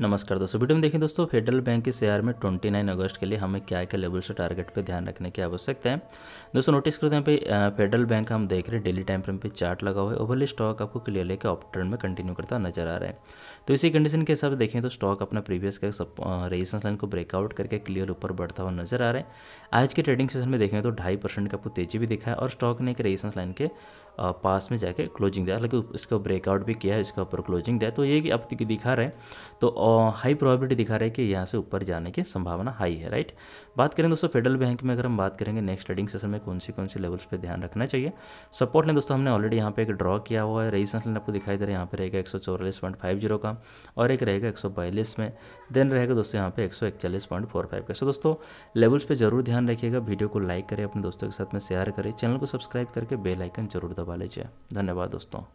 नमस्कार दोस्तों वीडियो में देखें दोस्तों फेडरल बैंक के शेयर में 29 अगस्त के लिए हमें क्या क्या लेवल से टारगेट पे ध्यान रखने की आवश्यकता है दोस्तों नोटिस करते हैं पे फेडरल बैंक हम देख रहे हैं डेली टाइम फ्रेम पे चार्ट लगा हुआ है ओवरली स्टॉक आपको क्लियरली के ऑप में कंटिन्यू करता नजर आ रहा है तो इसी कंडीशन के हिसाब से देखें तो स्टॉक अपना प्रीवियस का रेजिस्टेंस लाइन को ब्रेकआउट करके क्लियर ऊपर बढ़ता हुआ नजर आ रहा है आज के ट्रेडिंग सेशन में देखें तो ढाई परसेंट का आपको तेजी भी दिखा है और स्टॉक ने एक रेजिस्टेंस लाइन के पास में जाके क्लोजिंग दिया हालांकि इसका ब्रेकआउट भी किया है इसका ऊपर क्लोजिंग दिया तो ये कि आप दिखा रहे हैं तो हाई प्रोबेबिलिटी दिखा रहा है कि यहाँ से ऊपर जाने की संभावना हाई है राइट बात करें दोस्तों फेडरल बैंक में अगर हम बात करेंगे नेक्स्ट ट्रेडिंग सेशन में कौन सी कौन सी लेवल्स पे ध्यान रखना चाहिए सपोर्ट ने दोस्तों हमने ऑलरेडी यहाँ पे एक ड्रॉ किया हुआ है रेजिस्टेंस लाइन आपको दिखाई दे रहा है यहाँ पे रहेगा एक का और एक रहेगा एक में देन रहेगा दोस्तों यहाँ पे एक का सो दोस्तों लेवल्स पर जरूर ध्यान रखिएगा वीडियो को लाइक करें अपने दोस्तों के साथ में शेयर करें चैनल को सब्सक्राइब करके बेलाइकन जरूर दबा लीजिए धन्यवाद दोस्तों